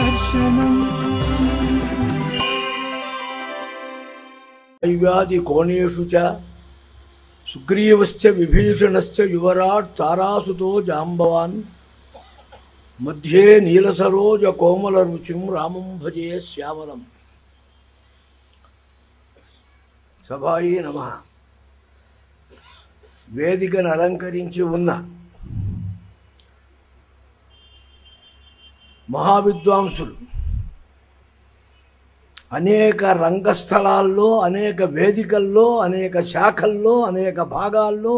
దర్శనం కోణేషు చ సుగ్రీవశ్చ విభీషణశ్చ యువరాట్ తారాసుతో జాంబవాన్ మధ్యే నీలసరోజ కోమల రుచిం రామం భజే శ్యామలం సభాయి నమ వేదికను అలంకరించి ఉన్న మహావిద్వాంసులు అనేక రంగస్థలాల్లో అనేక వేదికల్లో అనేక శాఖల్లో అనేక భాగాల్లో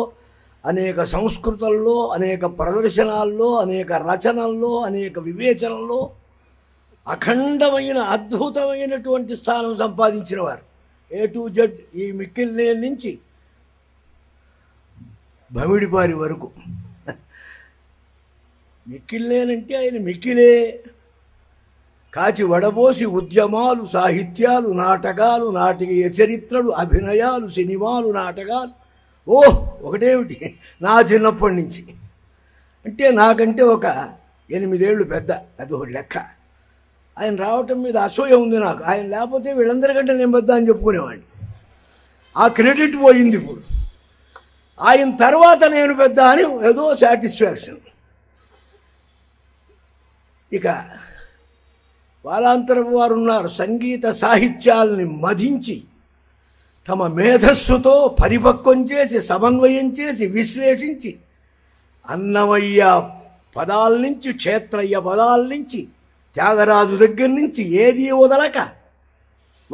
అనేక సంస్కృతుల్లో అనేక ప్రదర్శనాల్లో అనేక రచనల్లో అనేక వివేచనల్లో అఖండమైన అద్భుతమైనటువంటి స్థానం సంపాదించిన వారు ఏ టు జెడ్ ఈ మిక్కిల్ నుంచి భమిడిపారి వరకు మిక్కిలేనంటే ఆయన మిక్కిలే కాచి వడబోసి ఉద్యమాలు సాహిత్యాలు నాటకాలు నాటకీయ చరిత్రలు అభినయాలు సినిమాలు నాటకాలు ఓ ఒకటేమిటి నా చిన్నప్పటి నుంచి అంటే నాకంటే ఒక ఎనిమిదేళ్ళు పెద్ద అది ఒక లెక్క ఆయన రావటం మీద అసూయ ఉంది నాకు ఆయన లేకపోతే వీళ్ళందరికంటే నేను పెద్ద అని చెప్పుకునేవాడిని ఆ క్రెడిట్ పోయింది ఇప్పుడు ఆయన తర్వాత నేను పెద్ద అని ఏదో సాటిస్ఫాక్షన్ ఇక వాలాంతరపు వారు ఉన్నారు సంగీత సాహిత్యాల్ని మధించి తమ మేధస్సుతో పరిపక్వం చేసి సమన్వయం చేసి విశ్లేషించి అన్నమయ్య పదాల నుంచి క్షేత్రయ్య పదాల నుంచి త్యాగరాజు దగ్గర నుంచి ఏది వదలక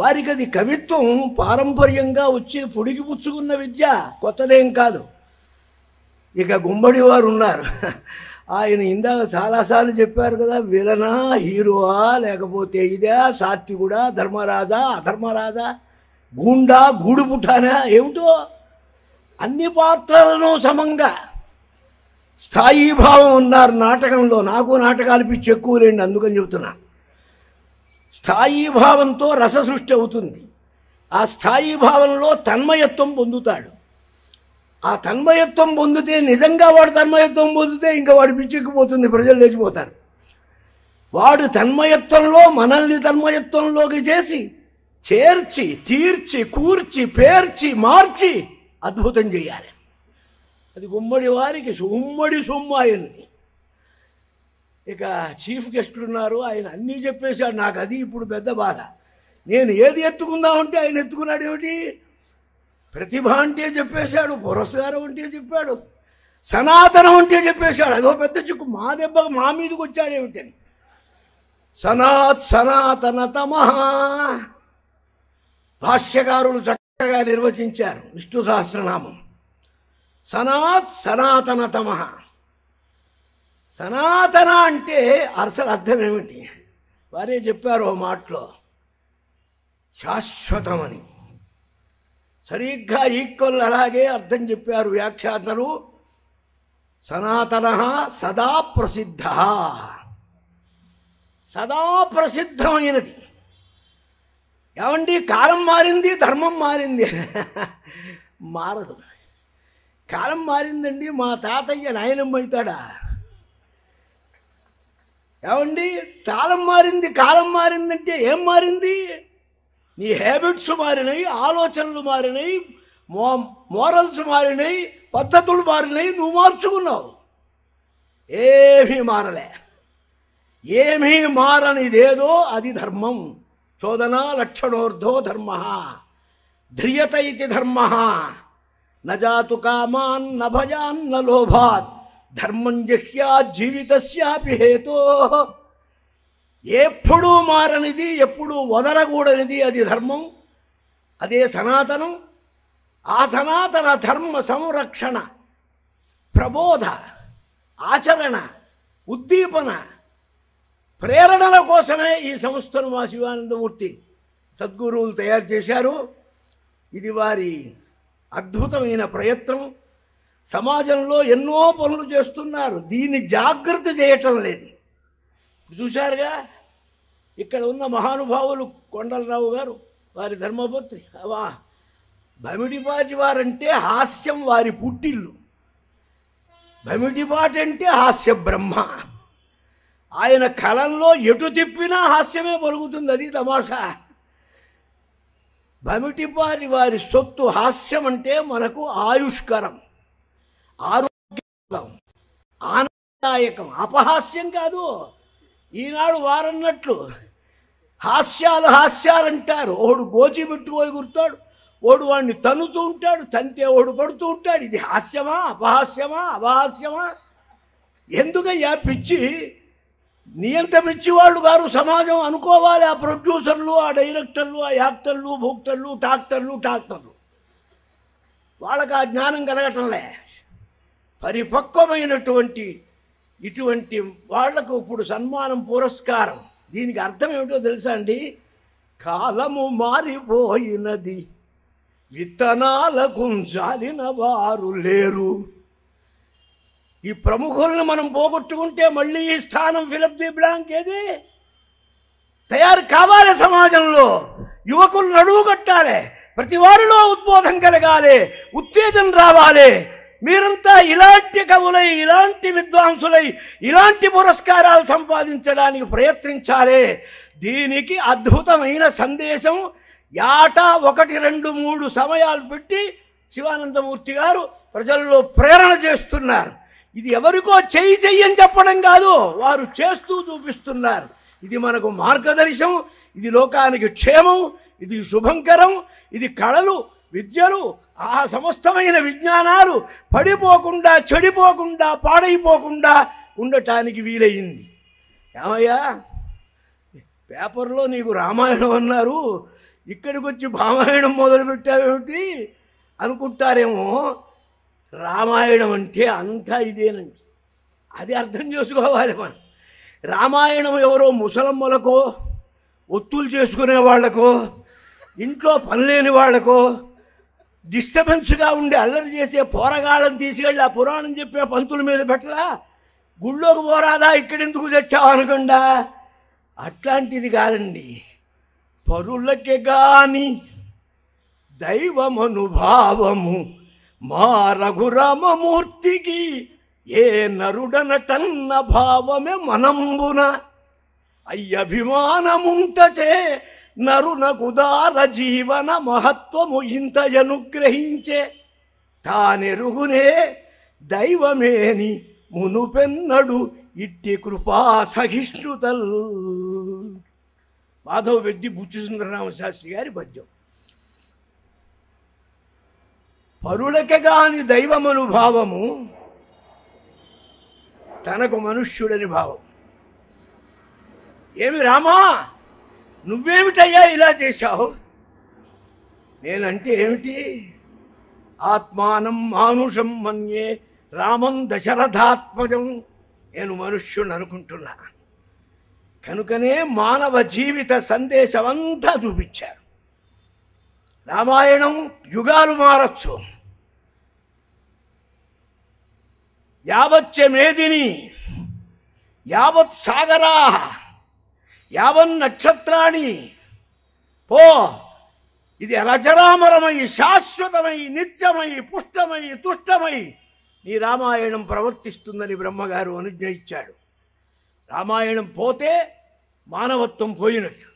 వారికి అది కవిత్వం పారంపర్యంగా వచ్చి పొడిగి పుచ్చుకున్న విద్య కొత్తదేం కాదు ఇక గుమ్మడి వారు ఉన్నారు ఆయన ఇందాక చాలాసార్లు చెప్పారు కదా విలనా హీరోవా లేకపోతే ఇదే సాత్వికుడా ధర్మరాజా అధర్మరాజా గూండా పుట్టానా ఏమిటో అన్ని పాత్రలను సమంగా స్థాయి భావం ఉన్నారు నాటకంలో నాకు నాటకాలు పిచ్చి ఎక్కువ లేండి అందుకని చెబుతున్నా స్థాయి భావంతో సృష్టి అవుతుంది ఆ స్థాయి భావంలో తన్మయత్వం పొందుతాడు ఆ తన్మయత్వం పొందితే నిజంగా వాడు తన్మయత్వం పొందితే ఇంకా వాడు పిచ్చెక్కిపోతుంది ప్రజలు లేచిపోతారు వాడు తన్మయత్వంలో మనల్ని తన్మయత్వంలోకి చేసి చేర్చి తీర్చి కూర్చి పేర్చి మార్చి అద్భుతం చేయాలి అది గుమ్మడి వారికి ఉమ్మడి సొమ్ము ఆయనది ఇక చీఫ్ గెస్ట్లు ఉన్నారు ఆయన అన్నీ చెప్పేశాడు నాకు అది ఇప్పుడు పెద్ద బాధ నేను ఏది ఎత్తుకుందామంటే ఆయన ఎత్తుకున్నాడు ఏమిటి ప్రతిభ అంటే చెప్పేశాడు పురస్కారం అంటే చెప్పాడు సనాతనం అంటే చెప్పేశాడు అదో పెద్ద చిక్కు మా దెబ్బ మా మీదకి వచ్చాడు ఏమిటని సనాత్ సనాతన తమ భాష్యకారులు చక్కగా నిర్వచించారు విష్ణు సహస్రనామం సనాత్ సనాతన తమ సనాతన అంటే అసలు అర్థం ఏమిటి వారే చెప్పారు ఓ మాటలో శాశ్వతమని సరిగ్గా ఈక్వల్ అలాగే అర్థం చెప్పారు వ్యాఖ్యాతలు సనాతన సదా ప్రసిద్ధ సదా ప్రసిద్ధమైనది ఏమండి కాలం మారింది ధర్మం మారింది మారదు కాలం మారిందండి మా తాతయ్య నాయనమ్మ అవుతాడా ఏమండి కాలం మారింది కాలం మారిందంటే ఏం మారింది नी हेबिट मारनाई आलोचन मारनाई मो मोरल मारनाई पद्धत मारनाई मार्चकना मारले एमी देदो अदी धर्म चोदना लक्षणोर्धो धर्म ध्रियत धर्म न जातु कामा न भयान न लोभा धर्म जिह्या जीवित हेतु ఎప్పుడూ మారనిది ఎప్పుడూ వదలకూడనిది అది ధర్మం అదే సనాతనం ఆ సనాతన ధర్మ సంరక్షణ ప్రబోధ ఆచరణ ఉద్దీపన ప్రేరణల కోసమే ఈ సంస్థను మా శివానందమూర్తి సద్గురువులు తయారు చేశారు ఇది వారి అద్భుతమైన ప్రయత్నం సమాజంలో ఎన్నో పనులు చేస్తున్నారు దీన్ని జాగ్రత్త చేయటం లేదు చూశారుగా ఇక్కడ ఉన్న మహానుభావులు కొండలరావు గారు వారి ధర్మపుత్రి అవా భమిడిపాటి వారంటే హాస్యం వారి పుట్టిల్లు భమిడిపాటి అంటే హాస్య బ్రహ్మ ఆయన కలంలో ఎటు తిప్పినా హాస్యమే పలుకుతుంది అది తమాషా భమిటిపారి వారి సొత్తు హాస్యం అంటే మనకు ఆయుష్కరం ఆరోగ్యం ఆనందదాయకం అపహాస్యం కాదు ఈనాడు వారన్నట్లు హాస్యాలు హాస్యాలంటారు ఓడు గోచి పెట్టుకోయి గుర్తాడు ఓడు వాడిని తనుతూ ఉంటాడు తంతే ఓడు పడుతూ ఉంటాడు ఇది హాస్యమా అపహాస్యమా అపహాస్యమా ఎందుకయ్యా పిచ్చి నియంత పిచ్చివాళ్ళు గారు సమాజం అనుకోవాలి ఆ ప్రొడ్యూసర్లు ఆ డైరెక్టర్లు ఆ యాక్టర్లు భూక్టర్లు డాక్టర్లు డాక్టర్లు వాళ్ళకు ఆ జ్ఞానం కలగటంలే పరిపక్వమైనటువంటి ఇటువంటి వాళ్లకు ఇప్పుడు సన్మానం పురస్కారం దీనికి అర్థం ఏమిటో తెలుసా అండి కాలము మారిపోయినది విత్తనాలకు జాలిన వారు లేరు ఈ ప్రముఖులను మనం పోగొట్టుకుంటే మళ్ళీ ఈ స్థానం ఫిలప్ ది బ్లాంక్ ఏది తయారు కావాలి సమాజంలో యువకులు నడువు కట్టాలి ప్రతి వారిలో ఉద్బోధం కలగాలి ఉత్తేజం రావాలి మీరంతా ఇలాంటి కవులై ఇలాంటి విద్వాంసులై ఇలాంటి పురస్కారాలు సంపాదించడానికి ప్రయత్నించాలే దీనికి అద్భుతమైన సందేశం ఏటా ఒకటి రెండు మూడు సమయాలు పెట్టి శివానందమూర్తి గారు ప్రజల్లో ప్రేరణ చేస్తున్నారు ఇది ఎవరికో చేయి చెయ్యని చెప్పడం కాదు వారు చేస్తూ చూపిస్తున్నారు ఇది మనకు మార్గదర్శం ఇది లోకానికి క్షేమం ఇది శుభంకరం ఇది కళలు విద్యలు ఆ సమస్తమైన విజ్ఞానాలు పడిపోకుండా చెడిపోకుండా పాడైపోకుండా ఉండటానికి వీలయ్యింది ఏమయ్యా పేపర్లో నీకు రామాయణం అన్నారు ఇక్కడికి వచ్చి భామాయణం మొదలుపెట్టావేమిటి అనుకుంటారేమో రామాయణం అంటే అంతా ఇదేనండి అది అర్థం చేసుకోవాలి మనం రామాయణం ఎవరో ముసలమ్మలకో ఒత్తులు చేసుకునే వాళ్ళకో ఇంట్లో పని లేని వాళ్ళకో డిస్టర్బెన్స్గా ఉండి అల్లరి చేసే పోరగాళ్ళని తీసుకెళ్ళి ఆ పురాణం చెప్పే పంతుల మీద పెట్టలా గుళ్ళోకి పోరాదా ఇక్కడెందుకు తెచ్చావు అనకుండా అట్లాంటిది కాదండి పరులకి కాని దైవమనుభావము మా రఘురామమూర్తికి ఏ నరుడనటన్న భావమే మనంబున అయ్యభిమానముంటచే నరునగుదార జీవన మహత్వము ఇంత అనుగ్రహించే తానెరుగునే దైవమేని మునుపెన్నడు ఇట్టి కృపా సహిష్ణుతల్ మాధవ వెడ్డి బుచ్చిసుందరరామ శాస్త్రి గారి పద్యం గాని దైవమను భావము తనకు మనుష్యుడని భావం ఏమి రామా నువ్వేమిటయ్యా ఇలా చేశావు నేనంటే ఏమిటి ఆత్మానం మానుషం మన్యే రామం దశరథాత్మజం నేను మనుష్యుని అనుకుంటున్నా కనుకనే మానవ జీవిత సందేశం అంతా చూపించారు రామాయణం యుగాలు మారచ్చు యావచ్చ మేదిని యావత్ సాగరా యావన్ నక్షత్రాణి పో ఇది రచరామరమై శాశ్వతమై నిత్యమై పుష్టమై తుష్టమై నీ రామాయణం ప్రవర్తిస్తుందని బ్రహ్మగారు అనుజ్ఞ ఇచ్చాడు రామాయణం పోతే మానవత్వం పోయినట్టు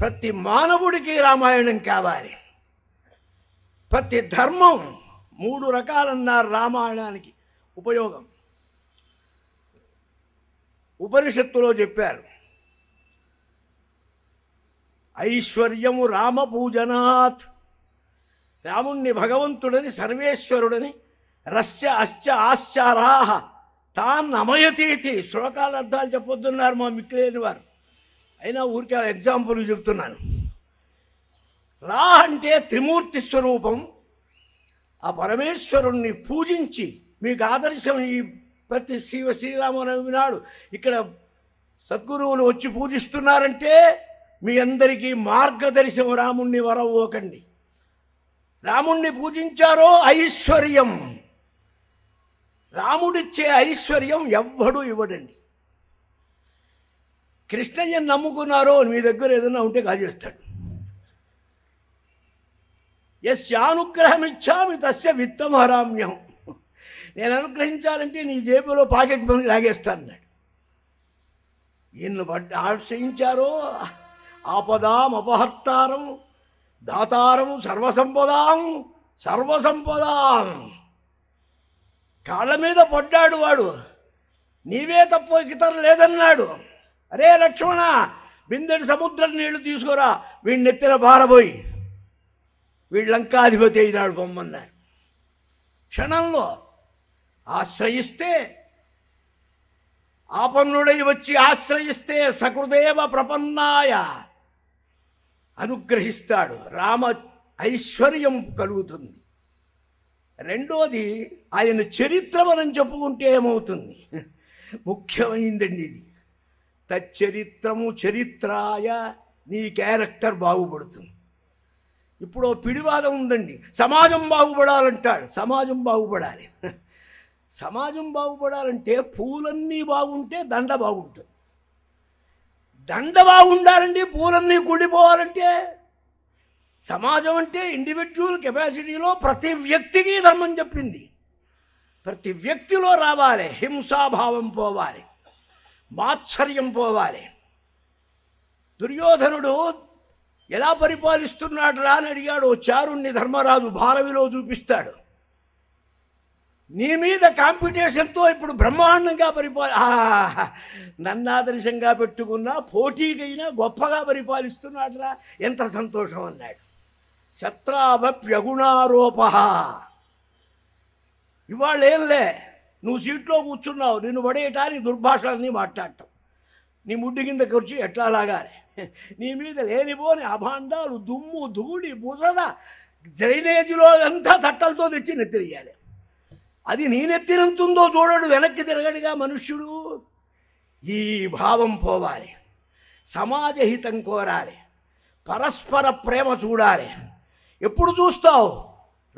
ప్రతి మానవుడికి రామాయణం కావాలి ప్రతి ధర్మం మూడు రకాలన్నారు రామాయణానికి ఉపయోగం ఉపనిషత్తులో చెప్పారు ఐశ్వర్యము రామపూజనాత్ రాముణ్ణి భగవంతుడని సర్వేశ్వరుడని రస్య అశ్చ ఆశ్చారాహ తాన్ అమయతీతి శ్లోకాల అర్థాలు చెప్పొద్దున్నారు మా మిక్కిలేని వారు అయినా ఊరికే ఎగ్జాంపుల్ చెప్తున్నాను రా అంటే త్రిమూర్తి స్వరూపం ఆ పరమేశ్వరుణ్ణి పూజించి మీకు ఆదర్శం ఈ ప్రతి శ్రీ శ్రీరామనవి నాడు ఇక్కడ సద్గురువులు వచ్చి పూజిస్తున్నారంటే మీ అందరికీ మార్గదర్శం రాముణ్ణి వరవోకండి రాముణ్ణి పూజించారో ఐశ్వర్యం రాముడిచ్చే ఐశ్వర్యం ఎవ్వడూ ఇవ్వడండి కృష్ణయ్య నమ్ముకున్నారో మీ దగ్గర ఏదన్నా ఉంటే కాజేస్తాడు ఎస్ అనుగ్రహం ఇచ్చామి తస్య విత్తమహరామ్యం నేను అనుగ్రహించాలంటే నీ జేబులో పాకెట్ మనీ లాగేస్తాను అన్నాడు నిన్ను బట్టి ఆశ్రయించారో ఆపదాం అపహర్తారం దాతారం సర్వసంపదాం సర్వసంపదాం కాళ్ళ మీద పడ్డాడు వాడు నీవే తప్ప ఇతర లేదన్నాడు అరే లక్ష్మణ బిందెడు సముద్రం నీళ్లు తీసుకురా వీడి నెత్తిన బారబోయి వీడు లంకాధిపతి అయినాడు బొమ్మన్న క్షణంలో ఆశ్రయిస్తే ఆపన్నుడై వచ్చి ఆశ్రయిస్తే సకృదేవ ప్రపన్నాయ అనుగ్రహిస్తాడు రామ ఐశ్వర్యం కలుగుతుంది రెండోది ఆయన చరిత్ర మనం చెప్పుకుంటే ఏమవుతుంది ముఖ్యమైందండి ఇది తచ్చరిత్రము చరిత్రాయ నీ క్యారెక్టర్ బాగుపడుతుంది ఇప్పుడు పిడివాదం ఉందండి సమాజం బాగుపడాలంటాడు సమాజం బాగుపడాలి సమాజం బాగుపడాలంటే పూలన్నీ బాగుంటే దండ బాగుంటుంది దండవా ఉండాలండి పూలన్నీ కూడిపోవాలంటే సమాజం అంటే ఇండివిజువల్ కెపాసిటీలో ప్రతి వ్యక్తికి ధర్మం చెప్పింది ప్రతి వ్యక్తిలో రావాలి హింసాభావం పోవాలి మాత్సర్యం పోవాలి దుర్యోధనుడు ఎలా పరిపాలిస్తున్నాడు రా అని అడిగాడు చారుణ్ణి ధర్మరాజు భారవిలో చూపిస్తాడు నీ మీద కాంపిటీషన్తో ఇప్పుడు బ్రహ్మాండంగా పరిపాలి నన్నాదర్శంగా పెట్టుకున్నా పోటీకైనా గొప్పగా పరిపాలిస్తున్నాడురా ఎంత సంతోషం అన్నాడు శత్రాభప్యగుణారోప ఇవాళ ఏంలే నువ్వు సీట్లో కూర్చున్నావు నిన్ను నీ దుర్భాషలన్నీ మాట్లాడటం నీ ముడ్డు కింద కూర్చి ఎట్లా లాగాలి నీ మీద లేనిపోని అభాండాలు దుమ్ము ధూళి బురద డ్రైనేజీలో అంతా తట్టలతో తెచ్చి నెత్తిరియాలి అది నేనెత్తినంతుందో చూడడు వెనక్కి తిరగడుగా మనుష్యుడు ఈ భావం పోవాలి సమాజహితం కోరాలి పరస్పర ప్రేమ చూడాలి ఎప్పుడు చూస్తావు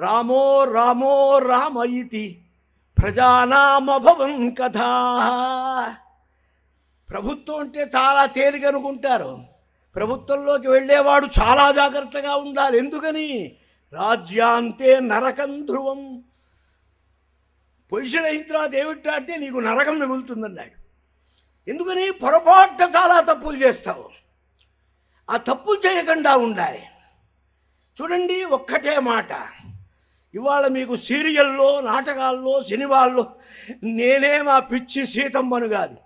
రామో రామో రామ ఇది ప్రజానామభవం కథా ప్రభుత్వం అంటే చాలా తేలిక అనుకుంటారు ప్రభుత్వంలోకి వెళ్ళేవాడు చాలా జాగ్రత్తగా ఉండాలి ఎందుకని రాజ్యాంతే నరకం ధ్రువం పొజిషన్ అయిన తర్వాత ఏమిటా అంటే నీకు నరకం మిగులుతుందన్నాడు ఎందుకని పొరపాటు చాలా తప్పులు చేస్తావు ఆ తప్పులు చేయకుండా ఉండాలి చూడండి ఒక్కటే మాట ఇవాళ మీకు సీరియల్లో నాటకాల్లో సినిమాల్లో నేనే మా పిచ్చి సీతమ్మను కాదు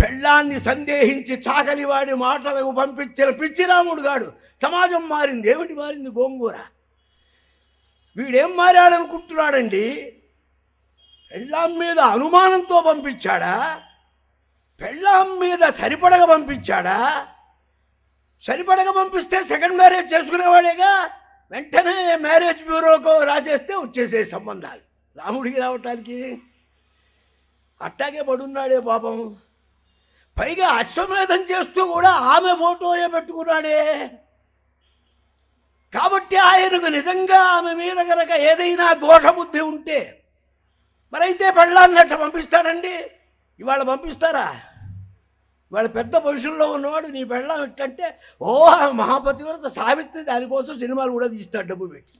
పెళ్ళాన్ని సందేహించి చాకలి వాడి మాటలకు పంపించిన పిచ్చిరాముడు గాడు సమాజం మారింది ఏమిటి మారింది గోంగూర వీడేం మారాడనుకుంటున్నాడండి పెళ్ళాం మీద అనుమానంతో పంపించాడా పెళ్ళాం మీద సరిపడగ పంపించాడా సరిపడగ పంపిస్తే సెకండ్ మ్యారేజ్ చేసుకునేవాడేగా వెంటనే మ్యారేజ్ బ్యూరోకు రాసేస్తే వచ్చేసే సంబంధాలు రాముడికి రావటానికి అట్టాగే పడున్నాడే పాపం పైగా అశ్వమేధం చేస్తూ కూడా ఆమె ఫోటోయే పెట్టుకున్నాడే కాబట్టి ఆయనకు నిజంగా ఆమె మీద కనుక ఏదైనా దోషబుద్ధి ఉంటే మరి అయితే పెళ్ళాన్నట్టు పంపిస్తాడండి ఇవాళ పంపిస్తారా ఇవాళ పెద్ద పొజిషన్లో ఉన్నవాడు నీ పెళ్ళం ఎట్లంటే ఓ మహాపతివ్రత సావిత్రి దానికోసం సినిమాలు కూడా తీస్తాడు డబ్బు పెట్టి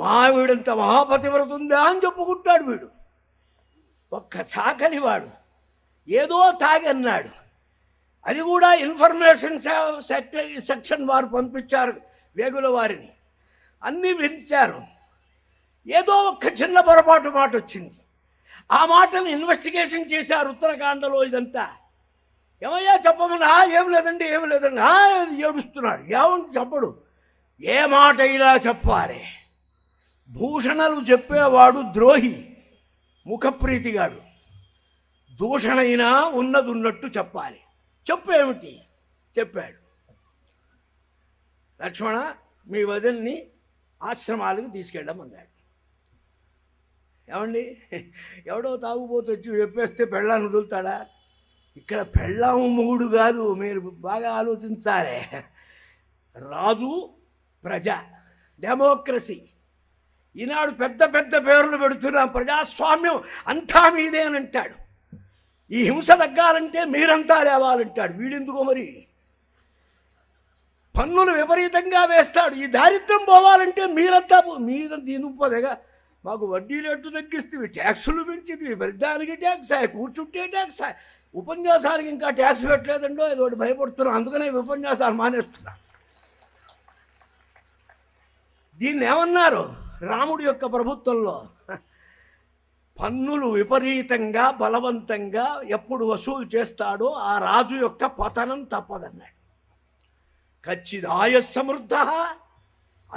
మా వీడంత మహాపతివ్రత ఉందా అని చెప్పుకుంటాడు వీడు ఒక్క వాడు ఏదో తాగన్నాడు అది కూడా ఇన్ఫర్మేషన్ సెక్షన్ వారు పంపించారు వేగుల వారిని అన్నీ పెంచారు ఏదో ఒక చిన్న పొరపాటు మాట వచ్చింది ఆ మాటను ఇన్వెస్టిగేషన్ చేశారు ఉత్తరాఖండలో ఇదంతా ఏమయ్యా చెప్పమని ఏం లేదండి ఏం లేదండి ఏడుస్తున్నాడు ఏమంటే చెప్పడు ఏ మాట ఇలా చెప్పాలి భూషణలు చెప్పేవాడు ద్రోహి ముఖప్రీతిగాడు దూషణైనా ఉన్నది ఉన్నట్టు చెప్పాలి చెప్పు ఏమిటి చెప్పాడు లక్ష్మణ మీ వదిన్ని ఆశ్రమాలకు తీసుకెళ్ళమన్నాడు ఏమండి ఎవడో తాగుబోతు వచ్చి చెప్పేస్తే పెళ్ళాన్ని వదులుతాడా ఇక్కడ పెళ్ళాము మూడు కాదు మీరు బాగా ఆలోచించాలి రాజు ప్రజ డెమోక్రసీ ఈనాడు పెద్ద పెద్ద పేర్లు పెడుతున్నాం ప్రజాస్వామ్యం అంతా మీదే అని అంటాడు ఈ హింస తగ్గాలంటే మీరంతా లేవాలంటాడు వీడెందుకో మరి పన్నులు విపరీతంగా వేస్తాడు ఈ దారిద్ర్యం పోవాలంటే మీరంతా మీద పోదేగా మాకు వడ్డీ రేటు తగ్గిస్తే ట్యాక్సులు పెంచితివి మరి దానికి ట్యాక్స్ కూర్చుంటే ట్యాక్స్ ఉపన్యాసానికి ఇంకా ట్యాక్స్ పెట్టలేదండో ఏదో భయపడుతున్నాం అందుకనే ఉపన్యాసాలు మానేస్తున్నా దీన్ని ఏమన్నారు రాముడి యొక్క ప్రభుత్వంలో పన్నులు విపరీతంగా బలవంతంగా ఎప్పుడు వసూలు చేస్తాడో ఆ రాజు యొక్క పతనం తప్పదన్నాడు ఖచ్చిదాయ సమృద్ధ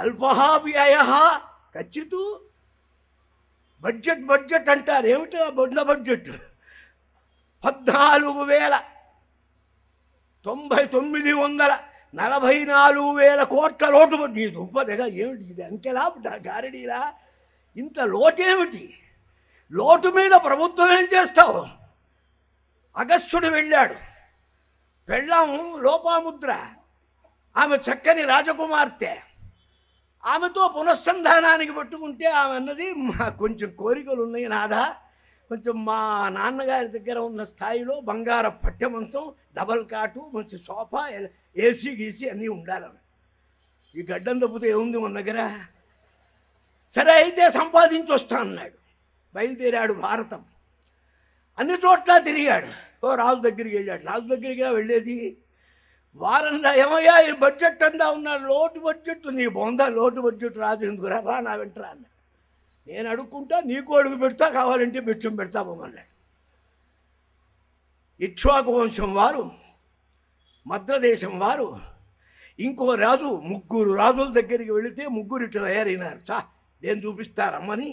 అల్పహా వ్యయ ఖచ్చితూ బడ్జెట్ బడ్జెట్ అంటారు ఏమిటి ఆ బొడ్ల బడ్జెట్ పద్నాలుగు వేల తొంభై తొమ్మిది వందల నలభై నాలుగు వేల కోట్ల లోటు నీ దుబ్బదిగా ఏమిటి ఇది అంకెలా గారడీలా ఇంత లోటేమిటి లోటు మీద ప్రభుత్వం ఏం చేస్తావు అగస్సుడు వెళ్ళాడు వెళ్ళాము లోపాముద్ర ఆమె చక్కని రాజకుమార్తె ఆమెతో పునఃసంధానానికి పట్టుకుంటే ఆమె అన్నది మా కొంచెం కోరికలు ఉన్నాయి నాదా కొంచెం మా నాన్నగారి దగ్గర ఉన్న స్థాయిలో బంగార పట్టెమంచం డబల్ కాటు మంచి సోఫా ఏసీ గీసీ అన్నీ ఉండాలని ఈ గడ్డం తప్పితే ఏముంది మన దగ్గర సరే అయితే సంపాదించి వస్తా అన్నాడు బయలుదేరాడు భారతం అన్ని చోట్ల తిరిగాడు ఓ రాజు దగ్గరికి వెళ్ళాడు రాజు దగ్గరికి వెళ్ళేది వారన్నా ఏమయ్యా ఈ బడ్జెట్ అందా ఉన్నారు లోటు బడ్జెట్ నీ బొందా లోటు బడ్జెట్ రాదు ఎందుకు రా నా వెంటరా నేను అడుక్కుంటా నీకు అడుగు పెడతా కావాలంటే బిచ్చం పెడతా బొమ్మన్నాడు ఇక్ష్వాకు వంశం వారు మద్రదేశం వారు ఇంకో రాజు ముగ్గురు రాజుల దగ్గరికి వెళితే ముగ్గురు ఇట్లా తయారైనారు చా నేను చూపిస్తారమ్మని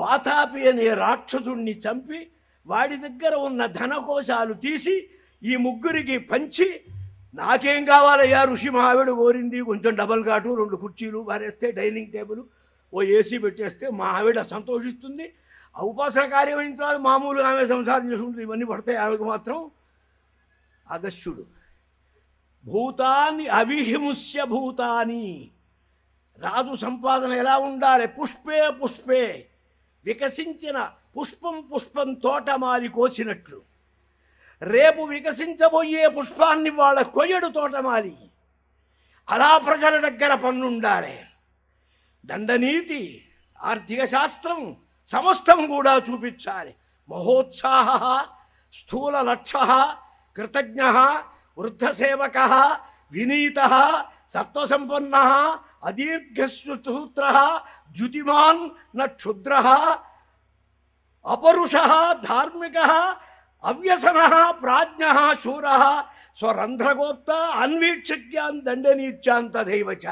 వాతాపి అనే రాక్షసుణ్ణి చంపి వాడి దగ్గర ఉన్న ధనకోశాలు తీసి ఈ ముగ్గురికి పంచి నాకేం కావాలయ్యా ఋషి మావిడ కోరింది కొంచెం డబల్ ఘాటు రెండు కుర్చీలు వారేస్తే డైనింగ్ టేబుల్ ఓ ఏసీ పెట్టేస్తే మా ఆవిడ సంతోషిస్తుంది ఆ ఉపాసన కార్యం అయిన తర్వాత మామూలుగా ఆమె సంసారం చేసుకుంటుంది ఇవన్నీ పడతాయి ఆమెకు మాత్రం అగస్యుడు భూతాన్ని అవిహిముస్య భూతాని రాజు సంపాదన ఎలా ఉండాలి పుష్పే పుష్పే వికసించిన పుష్పం పుష్పం తోట మారి కోసినట్లు రేపు వికసించబోయే పుష్పాన్ని వాళ్ళ కొయ్యడు తోటమాలి అలా ప్రజల దగ్గర పన్నుండాలి దండనీతి ఆర్థిక శాస్త్రం సమస్తం కూడా చూపించాలి మహోత్సాహ స్థూల లక్ష కృతజ్ఞ వృద్ధసేవక వినీత సత్వసంపన్న అదీర్ఘసూత్ర ద్యుతిమాన్ న క్షుద్ర అపరుష ధార్మిక అవ్యసన ప్రాజ్ఞ శూర స్వరంధ్రగోప్త అన్వీక్షక్యాన్ దండనీత్యాంత దైవచ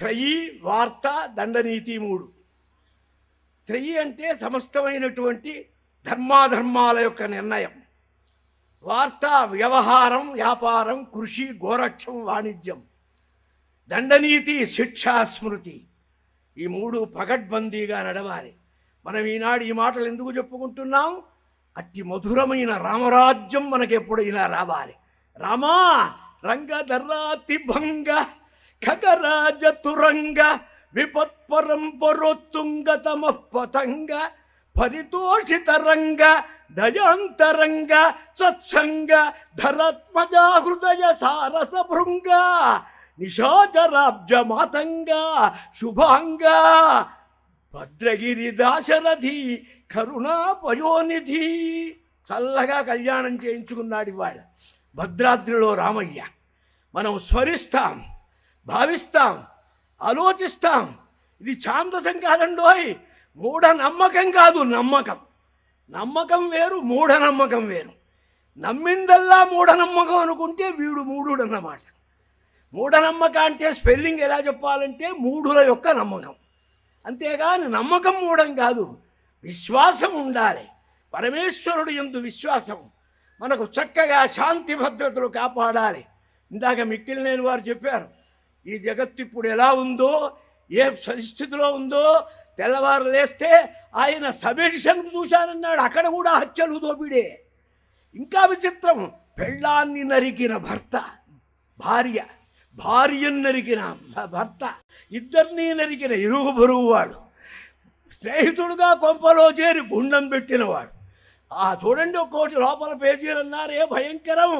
త్రయీ వార్త దండనీతి మూడు త్రయీ అంటే సమస్తమైనటువంటి ధర్మాధర్మాల యొక్క నిర్ణయం వార్త వ్యవహారం వ్యాపారం కృషి గోరక్షం వాణిజ్యం దండనీతి శిక్ష స్మృతి ఈ మూడు పగడ్బందీగా నడవాలి మనం ఈనాడు ఈ మాటలు ఎందుకు చెప్పుకుంటున్నాం అతి మధురమైన రామరాజ్యం మనకి ఎప్పుడైనా రావాలి రామా ధర్రాతి భంగ ఖగరాజ తురంగ విపత్పరంపరొత్తుంగ తమ పతంగ పరితోషితరంగ దయాంతరంగ సత్సంగ ధరత్మజా హృదయ సారస భృంగ నిశాచరాబ్జ మాతంగ శుభాంగ భద్రగిరి దాశరథి కరుణా పయోనిధి చల్లగా కళ్యాణం చేయించుకున్నాడు ఇవాళ భద్రాద్రిలో రామయ్య మనం స్మరిస్తాం భావిస్తాం ఆలోచిస్తాం ఇది ఛాందసం కాదండోయ్ మూఢ నమ్మకం కాదు నమ్మకం నమ్మకం వేరు మూఢనమ్మకం వేరు నమ్మిందల్లా మూఢనమ్మకం అనుకుంటే వీడు మూఢుడు అన్నమాట మూఢనమ్మక అంటే స్పెల్లింగ్ ఎలా చెప్పాలంటే మూఢుల యొక్క నమ్మకం అంతేగాని నమ్మకం మూఢం కాదు విశ్వాసం ఉండాలి పరమేశ్వరుడు ఎందు విశ్వాసం మనకు చక్కగా శాంతి భద్రతలు కాపాడాలి ఇందాక మిక్కిలినేని వారు చెప్పారు ఈ జగత్తు ఇప్పుడు ఎలా ఉందో ఏ పరిస్థితిలో ఉందో తెల్లవారు లేస్తే ఆయన సబెడిషన్ చూశానన్నాడు అక్కడ కూడా హత్యలు దోపిడే ఇంకా విచిత్రం పెళ్ళాన్ని నరికిన భర్త భార్య భార్యను నరికిన భర్త ఇద్దరినీ నరికిన ఇరుగు బరువు వాడు స్నేహితుడుగా కొంపలో చేరి గుండం పెట్టినవాడు ఆ చూడండి ఒక్కోటి లోపల పేజీలు అన్నారే భయంకరము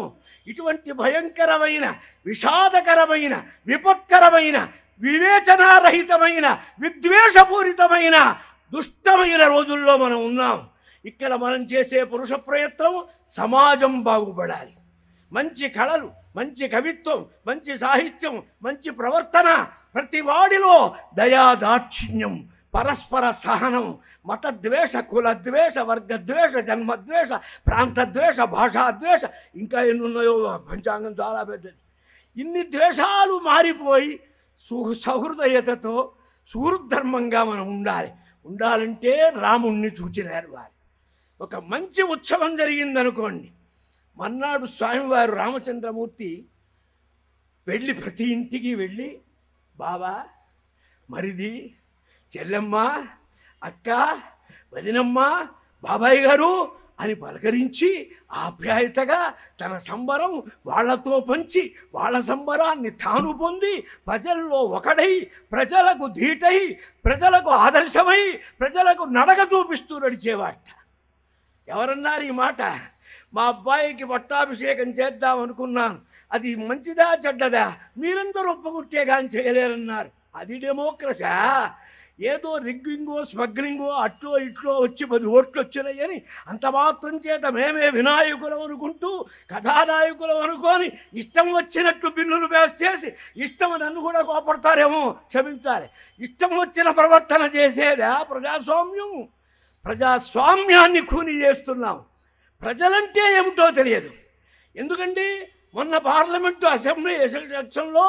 ఇటువంటి భయంకరమైన విషాదకరమైన విపత్కరమైన వివేచనారహితమైన విద్వేషపూరితమైన దుష్టమైన రోజుల్లో మనం ఉన్నాం ఇక్కడ మనం చేసే పురుష ప్రయత్నం సమాజం బాగుపడాలి మంచి కళలు మంచి కవిత్వం మంచి సాహిత్యం మంచి ప్రవర్తన ప్రతివాడిలో దయా దాక్షిణ్యం పరస్పర సహనం మతద్వేష కులద్వేష వర్గద్వేష జన్మద్వేష ప్రాంతద్వేష భాషాద్వేష ఇంకా ఎన్ని ఉన్నాయో పంచాంగం చాలా పెద్దది ఇన్ని ద్వేషాలు మారిపోయి సు సహృదయతతో సుహృద్ధర్మంగా మనం ఉండాలి ఉండాలంటే రాముణ్ణి చూచినారు వారు ఒక మంచి ఉత్సవం జరిగిందనుకోండి మన్నాడు స్వామివారు రామచంద్రమూర్తి వెళ్ళి ప్రతి ఇంటికి వెళ్ళి బాబా మరిది చెల్లెమ్మ అక్క వదినమ్మ బాబాయ్ గారు అని పలకరించి ఆప్యాయతగా తన సంబరం వాళ్లతో పంచి వాళ్ళ సంబరాన్ని తాను పొంది ప్రజల్లో ఒకడై ప్రజలకు ధీటై ప్రజలకు ఆదర్శమై ప్రజలకు నడక చూపిస్తూ నడిచేవాట ఎవరన్నారు ఈ మాట మా అబ్బాయికి పట్టాభిషేకం చేద్దాం అనుకున్నాను అది మంచిదా చెడ్డదా మీరందరూ ఒప్పుకుంటే చేయలేరన్నారు అది డెమోక్రసా ఏదో రిగ్గింగో స్వగ్రింగో అట్లో ఇట్లో వచ్చి పది ఓట్లు వచ్చినాయి అని అంత మాత్రం చేత మేమే వినాయకులం అనుకుంటూ కథానాయకులం అనుకొని ఇష్టం వచ్చినట్టు బిల్లులు వేస్ట్ చేసి ఇష్టం నన్ను కూడా కోపడతారేమో క్షమించాలి ఇష్టం వచ్చిన ప్రవర్తన చేసేదా ప్రజాస్వామ్యం ప్రజాస్వామ్యాన్ని కూని చేస్తున్నాం ప్రజలంటే ఏమిటో తెలియదు ఎందుకంటే మొన్న పార్లమెంటు అసెంబ్లీ ఎలక్షన్లో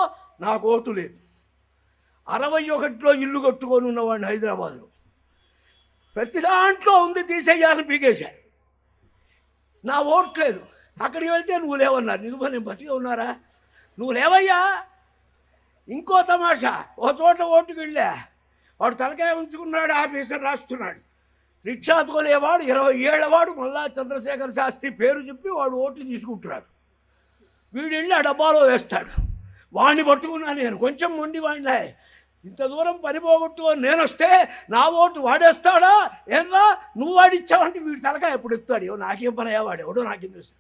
నాకు ఓటు లేదు అరవై ఒకటిలో ఇల్లు కట్టుకొని ఉన్నవాడిని హైదరాబాద్లో ప్రతి దాంట్లో ఉంది తీసేయాలని పీకేశారు నా ఓట్లేదు అక్కడికి వెళ్తే నువ్వు లేవన్నారు నువ్వు నేను బతిగా ఉన్నారా నువ్వు లేవయ్యా ఇంకో తమాషా ఓ చోట ఓటుకు వెళ్ళా వాడు తలకాయ ఉంచుకున్నాడు ఆఫీసర్ రాస్తున్నాడు రిక్షా కొలేవాడు ఇరవై ఏళ్ళవాడు మళ్ళా చంద్రశేఖర్ శాస్త్రి పేరు చెప్పి వాడు ఓటు తీసుకుంటున్నాడు వీడు వెళ్ళి ఆ డబ్బాలో వేస్తాడు వాడిని పట్టుకున్నాను నేను కొంచెం మొండి వాడిని ఇంత దూరం పనిపోగొట్టు అని నేను వస్తే నా ఓటు వాడేస్తాడా ఏంరా నువ్వు వాడిచ్చావంటే వీడి తలకాయ ఎప్పుడు ఇస్తాడు ఏవో నాకేం పని అయ్యేవాడు ఎవడో నాకేం తెలుసు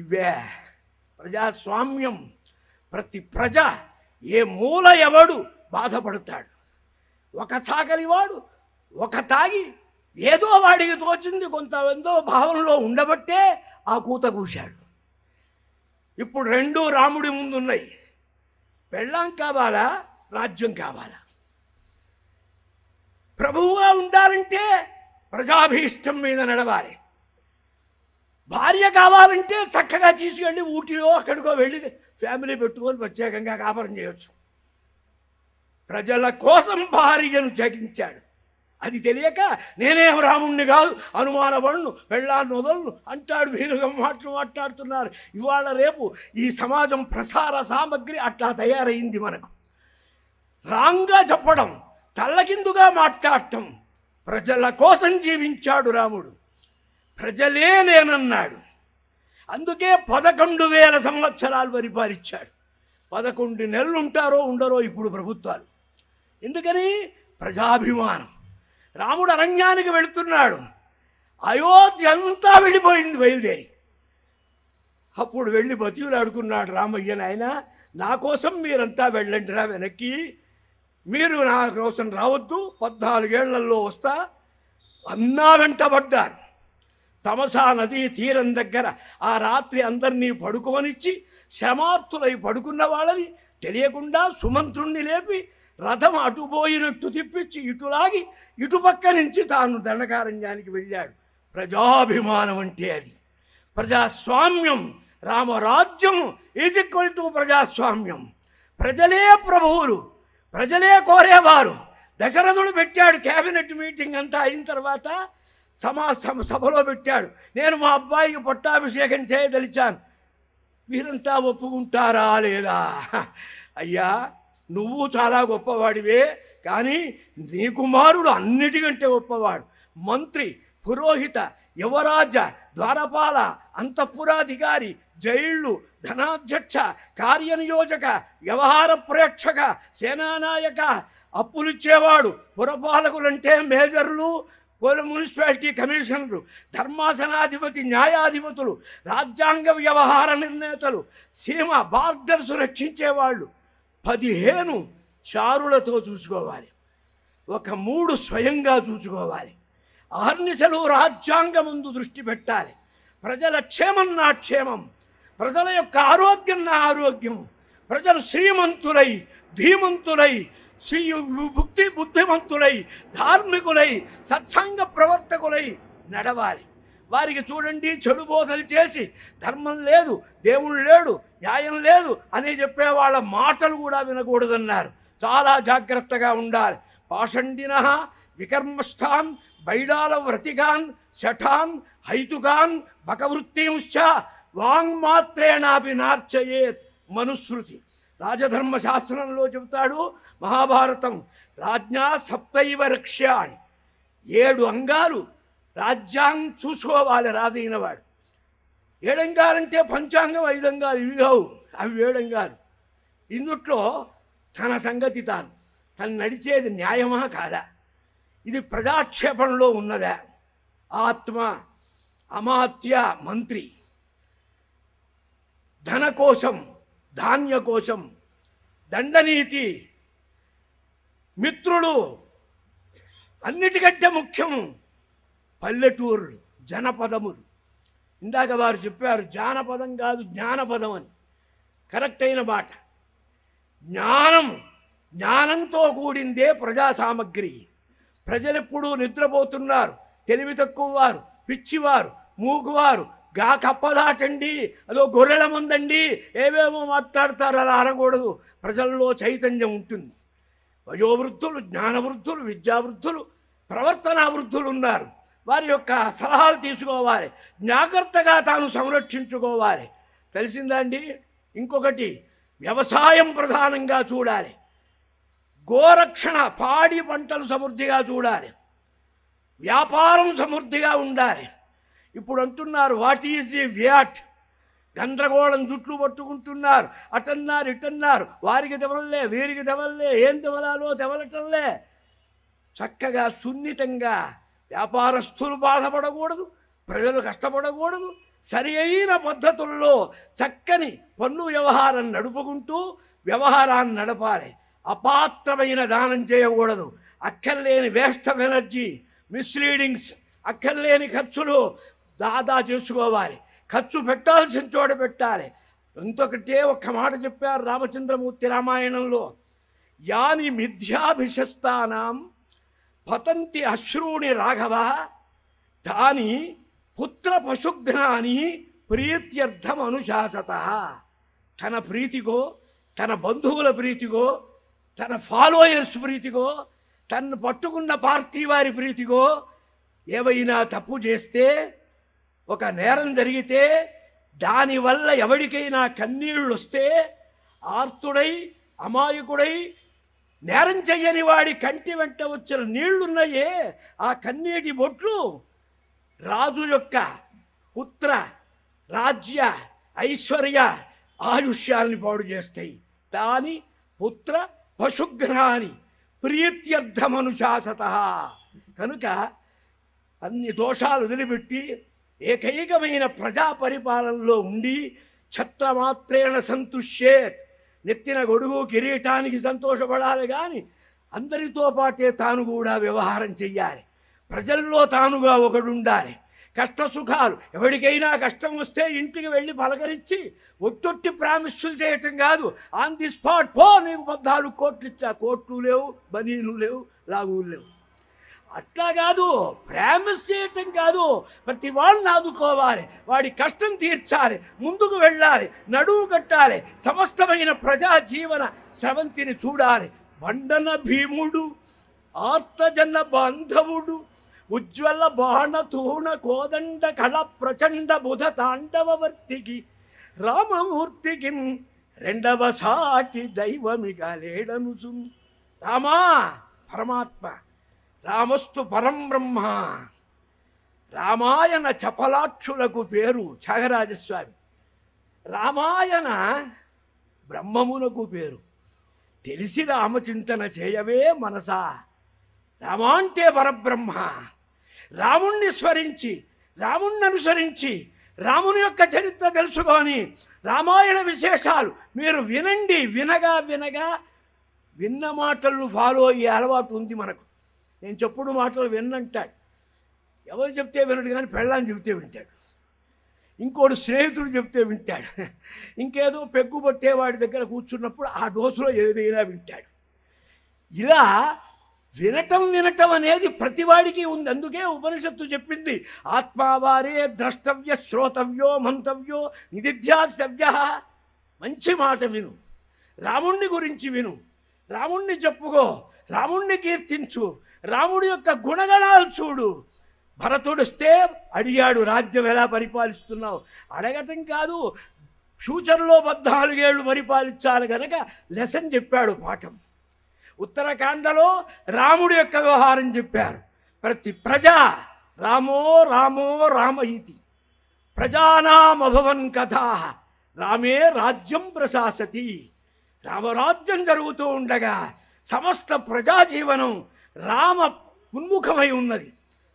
ఇవే ప్రజాస్వామ్యం ప్రతి ప్రజ ఏ మూల ఎవడు బాధపడతాడు ఒక వాడు ఒక తాగి ఏదో వాడికి తోచింది కొంత ఎంతో భావనలో ఉండబట్టే ఆ కూత కూశాడు ఇప్పుడు రెండు రాముడి ముందున్నాయి పెళ్ళాం కావాలా రాజ్యం కావాలా ప్రభువుగా ఉండాలంటే ప్రజాభీష్టం మీద నడవాలి భార్య కావాలంటే చక్కగా తీసుకెళ్ళి ఊటీలో అక్కడికో వెళ్ళి ఫ్యామిలీ పెట్టుకొని ప్రత్యేకంగా కాపురం చేయవచ్చు ప్రజల కోసం భార్యను జగించాడు అది తెలియక నేనే రాముణ్ణి కాదు అనుమానవణ్ణు పెళ్ళాన్ని వదలను అంటాడు వీరుగా మాటలు మాట్లాడుతున్నారు ఇవాళ రేపు ఈ సమాజం ప్రసార సామగ్రి అట్లా తయారైంది మనకు రాంగ్గా చెప్పడం తల్లకిందుగా మాట్లాడటం ప్రజల కోసం జీవించాడు రాముడు ప్రజలే లేనన్నాడు అందుకే పదకొండు వేల సంవత్సరాలు పరిపాలించాడు పదకొండు నెలలు ఉంటారో ఉండరో ఇప్పుడు ప్రభుత్వాలు ఎందుకని ప్రజాభిమానం రాముడు అరణ్యానికి వెళుతున్నాడు అయోధ్య అంతా వెళ్ళిపోయింది బయలుదేరి అప్పుడు వెళ్ళి బతివులు ఆడుకున్నాడు రామయ్య నాయన నా కోసం మీరంతా వెళ్ళండిరా వెనక్కి మీరు నా కోసం రావద్దు పద్నాలుగేళ్లలో వస్తా అన్నా వెంటబడ్డారు తమసా నదీ తీరం దగ్గర ఆ రాత్రి అందరినీ పడుకోనిచ్చి శ్రమార్థులై పడుకున్న వాళ్ళని తెలియకుండా సుమంత్రుణ్ణి లేపి రథం అటుపోయినట్టు తిప్పించి ఇటులాగి ఇటుపక్క నుంచి తాను దండకారణ్యానికి వెళ్ళాడు ప్రజాభిమానం అంటే అది ప్రజాస్వామ్యం రామరాజ్యం ఈజ్ ఈక్వల్ టు ప్రజాస్వామ్యం ప్రజలే ప్రభువులు ప్రజలే కోరేవారు దశరథుడు పెట్టాడు క్యాబినెట్ మీటింగ్ అంతా అయిన తర్వాత సమా సభలో పెట్టాడు నేను మా అబ్బాయికి పట్టాభిషేకం చేయదలిచాను మీరంతా ఒప్పుకుంటారా లేదా అయ్యా నువ్వు చాలా గొప్పవాడివే కానీ నీ కుమారుడు అన్నిటికంటే గొప్పవాడు మంత్రి పురోహిత యువరాజ ద్వారపాల అంతఃపురాధికారి జైళ్ళు ధనాధ్యక్ష కార్యనియోజక వ్యవహార ప్రేక్షక సేనానాయక అప్పులిచ్చేవాడు పురపాలకులంటే మేజర్లు కోల మున్సిపాలిటీ కమిషనరు ధర్మాసనాధిపతి న్యాయాధిపతులు రాజ్యాంగ వ్యవహార నిర్ణేతలు సీమ బార్డర్స్ రక్షించేవాళ్ళు పదిహేను చారులతో చూసుకోవాలి ఒక మూడు స్వయంగా చూసుకోవాలి ఆర్నిసలు రాజ్యాంగం ముందు దృష్టి పెట్టాలి ప్రజల క్షేమం నా క్షేమం ప్రజల యొక్క ఆరోగ్యం నా ఆరోగ్యం ప్రజలు శ్రీమంతులై ధీమంతులై శ్రీ భుక్తి బుద్ధిమంతులై ధార్మికులై సత్సంగ ప్రవర్తకులై నడవాలి వారికి చూడండి చెడు బోధలు చేసి ధర్మం లేదు దేవుడు లేడు న్యాయం లేదు అని చెప్పే వాళ్ళ మాటలు కూడా వినకూడదన్నారు చాలా జాగ్రత్తగా ఉండాలి పాషండిన వికర్మస్థాన్ బైడాల వ్రతిగాన్ శఠాన్ హైతుగాన్ బకవృత్తింశ్చ వాంగ్మాత్రేణాపి నార్చయేత్ రాజధర్మ శాస్త్రంలో చెబుతాడు మహాభారతం రాజ్ఞా సప్తైవ రక్ష్యాణి ఏడు అంగాలు రాజ్యాం చూసుకోవాలి రాజైన వాడు ఏడంగాలంటే పంచాంగం ఐదంగాలు ఇవి కావు అవి ఏడంగాలు ఇందుట్లో తన సంగతి తాను తను నడిచేది న్యాయమా కాదా ఇది ప్రజాక్షేపణలో ఉన్నదా ఆత్మ అమాత్య మంత్రి ధన కోసం ధాన్య కోసం దండనీతి మిత్రులు అన్నిటికంటే ముఖ్యం పల్లెటూరు జనపదములు ఇందాక వారు చెప్పారు జానపదం కాదు జ్ఞానపదం అని కరెక్ట్ అయిన మాట జ్ఞానం జ్ఞానంతో కూడిందే ప్రజా సామగ్రి ప్రజలెప్పుడూ నిద్రపోతున్నారు తెలివి తక్కువ వారు పిచ్చివారు మూకువారు గా కప్పదాటండి అదో గొర్రెల మందండి ఏవేమో మాట్లాడతారు అలా అనకూడదు ప్రజల్లో చైతన్యం ఉంటుంది వయోవృద్ధులు జ్ఞానవృద్ధులు విద్యావృద్ధులు ప్రవర్తనా వృద్ధులు ఉన్నారు వారి యొక్క సలహాలు తీసుకోవాలి జాగ్రత్తగా తాను సంరక్షించుకోవాలి తెలిసిందండి ఇంకొకటి వ్యవసాయం ప్రధానంగా చూడాలి గోరక్షణ పాడి పంటలు సమృద్ధిగా చూడాలి వ్యాపారం సమృద్ధిగా ఉండాలి ఇప్పుడు అంటున్నారు వాట్ ఈజ్ ఏ వ్యాట్ గందరగోళం జుట్లు పట్టుకుంటున్నారు అటన్నారు ఇటన్నారు వారికి తెవలలే వీరికి తెవలలే ఏం తెవలాలో తెవలటంలే చక్కగా సున్నితంగా వ్యాపారస్తులు బాధపడకూడదు ప్రజలు కష్టపడకూడదు సరి అయిన పద్ధతుల్లో చక్కని పన్ను వ్యవహారం నడుపుకుంటూ వ్యవహారాన్ని నడపాలి అపాత్రమైన దానం చేయకూడదు అక్కర్లేని వేస్ట్ ఆఫ్ ఎనర్జీ మిస్లీడింగ్స్ అక్కర్లేని ఖర్చులు దాదా చేసుకోవాలి ఖర్చు పెట్టాల్సిన చోట పెట్టాలి ఇంతొకటే ఒక్క మాట చెప్పారు రామచంద్రమూర్తి రామాయణంలో యాని మిథ్యాభిశస్తానం పతంతి అశ్రూణి రాఘవ దాని పుత్ర పశుఘ్నాని ప్రీత్యర్థం అనుశాసత తన ప్రీతిగో తన బంధువుల ప్రీతిగో తన ఫాలోయర్స్ ప్రీతిగో తను పట్టుకున్న పార్టీ వారి ప్రీతిగో ఏవైనా తప్పు చేస్తే ఒక నేరం జరిగితే దానివల్ల ఎవరికైనా కన్నీళ్ళు వస్తే ఆర్తుడై అమాయకుడై నేరం చెయ్యని వాడి కంటి వెంట వచ్చిన నీళ్లున్నాయే ఆ కన్నీటి బొట్లు రాజు యొక్క పుత్ర రాజ్య ఐశ్వర్య ఆయుష్యాలని పాడు చేస్తాయి దాని పుత్ర పశుగ్రహాన్ని ప్రీత్యర్థమనుశాసత కనుక అన్ని దోషాలు వదిలిపెట్టి ఏకైకమైన ప్రజా పరిపాలనలో ఉండి ఛత్రమాత్రేణ సంతుష్యేత్ నెత్తిన గొడుగు కిరీటానికి సంతోషపడాలి కానీ అందరితో పాటే తాను కూడా వ్యవహారం చెయ్యాలి ప్రజల్లో తానుగా ఒకడుండాలి కష్ట సుఖాలు ఎవరికైనా కష్టం వస్తే ఇంటికి వెళ్ళి పలకరించి ఒట్టొట్టి ప్రామిస్సులు చేయటం కాదు ఆన్ ది స్పాట్ పో నీకు పద్నాలుగు కోట్లు ఇచ్చా కోట్లు లేవు బనీలు లేవు లాగులు లేవు అట్లా కాదు ప్రామిస్ చేయటం కాదు ప్రతి వాళ్ళని ఆదుకోవాలి వాడి కష్టం తీర్చాలి ముందుకు వెళ్ళాలి నడువు కట్టాలి సమస్తమైన ప్రజాజీవన శ్రవంతిని చూడాలి బండన భీముడు ఆర్తజన బాంధవుడు ఉజ్వల బాణ తూణ కోదండ కళ ప్రచండ బుధ ತಾಂಡವವರ್ತಿಗಿ రామమూర్తికి రెండవ సాటి దైవమి లేడనుచు రామా పరమాత్మ రామస్తు పరం బ్రహ్మ రామాయణ చపలాక్షులకు పేరు త్యాగరాజస్వామి రామాయణ బ్రహ్మమునకు పేరు తెలిసి రామచింతన చేయవే మనసా రామాంటే పరబ్రహ్మ రాముణ్ణి స్మరించి రాముణ్ణి అనుసరించి రాముని యొక్క చరిత్ర తెలుసుకొని రామాయణ విశేషాలు మీరు వినండి వినగా వినగా విన్న మాటలను ఫాలో అయ్యే అలవాటు ఉంది మనకు నేను చెప్పుడు మాటలు విన్నంటాడు ఎవరు చెప్తే వినడు కానీ పెళ్ళాన్ని చెబితే వింటాడు ఇంకోటి స్నేహితుడు చెప్తే వింటాడు ఇంకేదో పెగ్గుబట్టేవాడి దగ్గర కూర్చున్నప్పుడు ఆ డోసులో ఏదైనా వింటాడు ఇలా వినటం వినటం అనేది ప్రతివాడికి ఉంది అందుకే ఉపనిషత్తు చెప్పింది ఆత్మావారే ద్రష్టవ్య శ్రోతవ్యో మంతవ్యో నిధిధ్యాస్తవ్య మంచి మాట విను రాముణ్ణి గురించి విను రాముణ్ణి చెప్పుకో రాముణ్ణి కీర్తించు రాముడి యొక్క గుణగణాలు చూడు భరతుడు వస్తే అడిగాడు రాజ్యం ఎలా పరిపాలిస్తున్నావు అడగటం కాదు ఫ్యూచర్లో పద్నాలుగేళ్ళు పరిపాలించాలి కనుక లెసన్ చెప్పాడు పాఠం ఉత్తరాఖండలో రాముడి యొక్క వ్యవహారం చెప్పారు ప్రతి ప్రజ రామో రామో రామ ఇది ప్రజానామభవన్ కథ రామే రాజ్యం ప్రశాసతి రామరాజ్యం జరుగుతూ ఉండగా సమస్త ప్రజాజీవనం రామ ఉన్ముఖమై ఉన్నది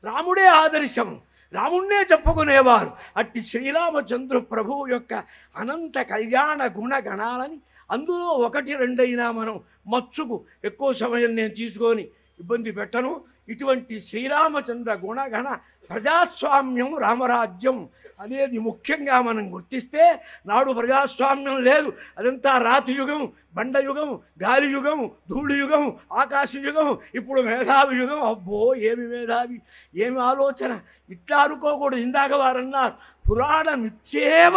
రాముడే ఆదర్శం రాముణ్ణే చెప్పుకునేవారు అట్టి శ్రీరామచంద్రు ప్రభువు యొక్క అనంత కళ్యాణ గుణగణాలని అందులో ఒకటి రెండైనా మనం మచ్చుకు ఎక్కువ సమయం నేను తీసుకొని ఇబ్బంది పెట్టను ఇటువంటి శ్రీరామచంద్ర గుణగణ ప్రజాస్వామ్యం రామరాజ్యం అనేది ముఖ్యంగా మనం గుర్తిస్తే నాడు ప్రజాస్వామ్యం లేదు అదంతా రాతి యుగం బండ యుగం గాలి యుగం ధూళి యుగం ఆకాశ యుగం ఇప్పుడు మేధావి యుగం అబ్బో ఏమి మేధావి ఏమి ఆలోచన ఇట్లా అనుకోకూడదు ఇందాక వారన్నారు పురాణమిచ్చేవ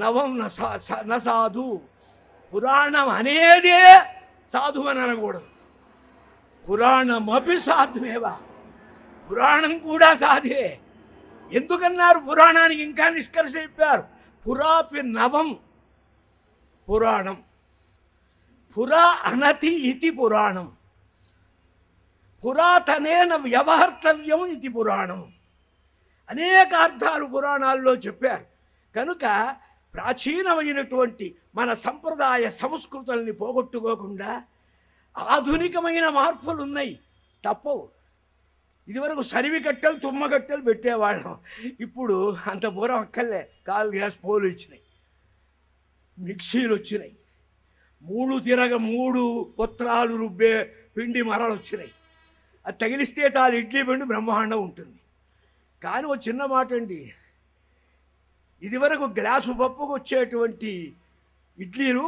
నవం న సాధు పురాణం అనేదే సాధు అని అనకూడదు పురాణమపి సాధువేవా పురాణం కూడా సాధే ఎందుకన్నారు పురాణానికి ఇంకా నిష్కర్ష చెప్పారు పురాపి నవం పురాణం పురా అనతి ఇది పురాణం పురాతనేన వ్యవహర్తవ్యం ఇది పురాణం అనేక అర్థాలు పురాణాల్లో చెప్పారు కనుక ప్రాచీనమైనటువంటి మన సంప్రదాయ సంస్కృతుల్ని పోగొట్టుకోకుండా ఆధునికమైన మార్పులు ఉన్నాయి తప్పవు ఇదివరకు సరివికట్టలు తుమ్మగట్టలు పెట్టేవాళ్ళం ఇప్పుడు అంత బూర అక్కర్లే కాల్ గ్యాస్ పోలు ఇచ్చినాయి మిక్సీలు వచ్చినాయి మూడు తిరగ మూడు పత్రాలు రుబ్బే పిండి మరలు వచ్చినాయి అది తగిలిస్తే చాలు ఇడ్లీ పిండి బ్రహ్మాండం ఉంటుంది కానీ ఒక చిన్న మాట అండి ఇదివరకు గ్లాసు పప్పుకు వచ్చేటువంటి ఇడ్లీలు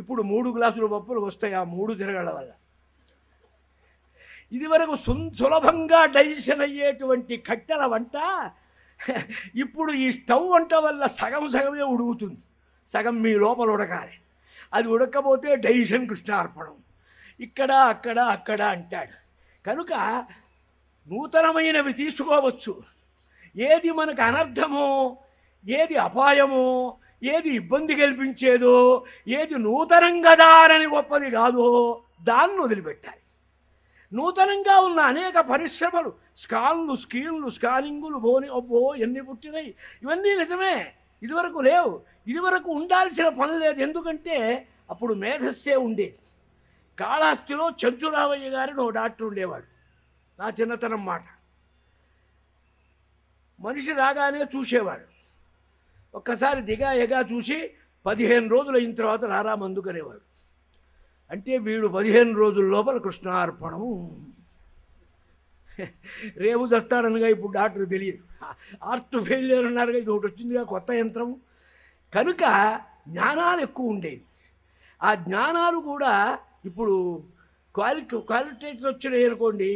ఇప్పుడు మూడు గ్లాసులు పప్పులకు వస్తాయి ఆ మూడు తిరగల వల్ల ఇదివరకు సులభంగా డైజెషన్ అయ్యేటువంటి కట్టెల వంట ఇప్పుడు ఈ స్టవ్ వంట వల్ల సగం సగమే ఉడుగుతుంది సగం మీ లోపల ఉడకాలి అది ఉడకపోతే డైజెషన్ కృష్ణార్పణం ఇక్కడ అక్కడ అక్కడ అంటాడు కనుక నూతనమైనవి తీసుకోవచ్చు ఏది మనకు అనర్థమో ఏది అపాయము ఏది ఇబ్బంది కల్పించేదో ఏది నూతనంగా దారని గొప్పది కాదో దాన్ని వదిలిపెట్టాలి నూతనంగా ఉన్న అనేక పరిశ్రమలు స్కాన్లు స్కీన్లు స్కానింగులు బోని ఓ ఎన్ని పుట్టినాయి ఇవన్నీ నిజమే ఇదివరకు లేవు ఇదివరకు ఉండాల్సిన పని లేదు ఎందుకంటే అప్పుడు మేధస్సే ఉండేది కాళాస్తిలో చంచురావయ్య గారిని ఓ డాక్టర్ ఉండేవాడు నా చిన్నతనం మాట మనిషి రాగానే చూసేవాడు ఒక్కసారి దిగా ఎగా చూసి పదిహేను రోజులు అయిన తర్వాత రారా మందుకనేవాడు అంటే వీడు పదిహేను రోజుల లోపల కృష్ణార్పణము రేపు చస్తాడనగా ఇప్పుడు డాక్టర్ తెలియదు ఆర్ట్ ఫెయిలియర్ ఉన్నారుగా ఇది ఒకటి వచ్చిందిగా కొత్త యంత్రం కనుక జ్ఞానాలు ఎక్కువ ఉండేవి ఆ జ్ఞానాలు కూడా ఇప్పుడు క్వాలి క్వాలిటేటర్ వచ్చినాయి అనుకోండి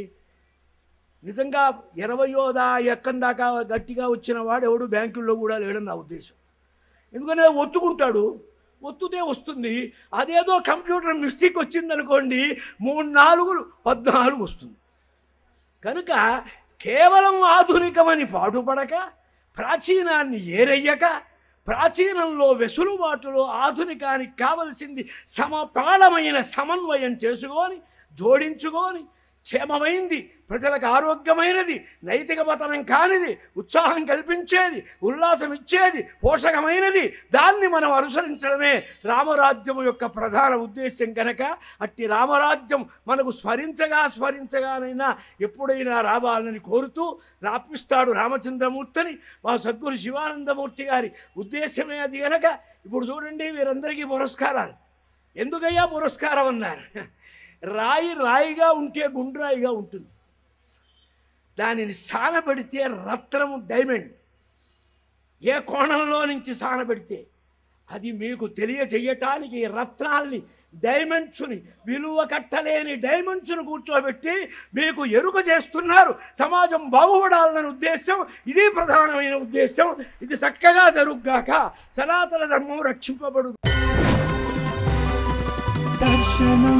నిజంగా ఇరవయోదా ఎక్కం దాకా గట్టిగా వచ్చిన వాడు ఎవడు బ్యాంకుల్లో కూడా లేడని నా ఉద్దేశం ఎందుకంటే ఒత్తుకుంటాడు ఒత్తుతే వస్తుంది అదేదో కంప్యూటర్ మిస్టేక్ వచ్చిందనుకోండి మూడు నాలుగు పద్నాలుగు వస్తుంది కనుక కేవలం ఆధునికమని పాటుపడక ప్రాచీనాన్ని ఏరయ్యక ప్రాచీనంలో వెసులుబాటులో ఆధునికానికి కావలసింది సమపాళమైన సమన్వయం చేసుకొని జోడించుకొని క్షేమమైంది ప్రజలకు ఆరోగ్యమైనది నైతిక పతనం కానిది ఉత్సాహం కల్పించేది ఉల్లాసం ఇచ్చేది పోషకమైనది దాన్ని మనం అనుసరించడమే రామరాజ్యం యొక్క ప్రధాన ఉద్దేశ్యం కనుక అట్టి రామరాజ్యం మనకు స్మరించగా స్మరించగానైనా ఎప్పుడైనా రావాలని కోరుతూ రాపిస్తాడు రామచంద్రమూర్తిని మా సద్గురు శివానందమూర్తి గారి ఉద్దేశమే అది కనుక ఇప్పుడు చూడండి వీరందరికీ పురస్కారాలు ఎందుకయ్యా పురస్కారం అన్నారు రాయి రాయిగా ఉంటే గుండ్రాయిగా ఉంటుంది దానిని సానబెడితే రత్నము డైమండ్ ఏ కోణంలో నుంచి సానబెడితే అది మీకు తెలియజేయటానికి రత్నాల్ని డైమండ్స్ని విలువ కట్టలేని డైమండ్స్ను కూర్చోబెట్టి మీకు ఎరుక చేస్తున్నారు సమాజం బాగుపడాలనే ఉద్దేశం ఇది ప్రధానమైన ఉద్దేశం ఇది చక్కగా జరుగుగాక సనాతన ధర్మం రక్షింపబడు దర్శనం